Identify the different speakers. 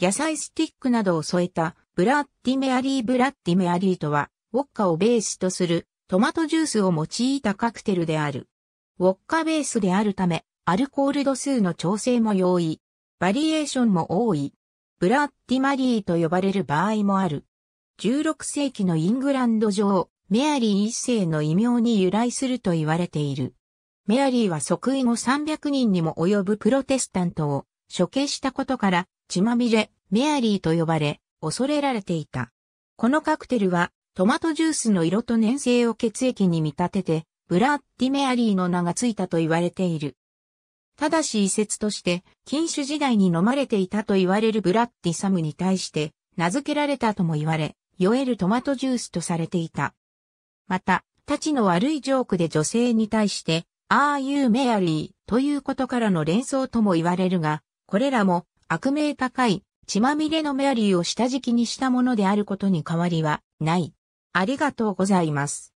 Speaker 1: 野
Speaker 2: 菜スティックなどを添えたブラッティメアリーブラッティメアリーとは、ウォッカをベースとするトマトジュースを用いたカクテルである。ウォッカベースであるため、アルコール度数の調整も容易。バリエーションも多い。ブラッティマリーと呼ばれる場合もある。16世紀のイングランド上、メアリー一世の異名に由来すると言われている。メアリーは即位後300人にも及ぶプロテスタントを処刑したことから、血まみれ、メアリーと呼ばれ、恐れられていた。このカクテルは、トマトジュースの色と粘性を血液に見立てて、ブラッディメアリーの名がついたと言われている。ただし遺説として、禁酒時代に飲まれていたと言われるブラッディサムに対して、名付けられたとも言われ、酔えるトマトジュースとされていた。また、たちの悪いジョークで女性に対して、ああいうメアリーということからの連想とも言われるが、これらも悪名高い血まみれのメアリーを下敷きにしたものであることに変わりはない。ありがとうご
Speaker 1: ざいます。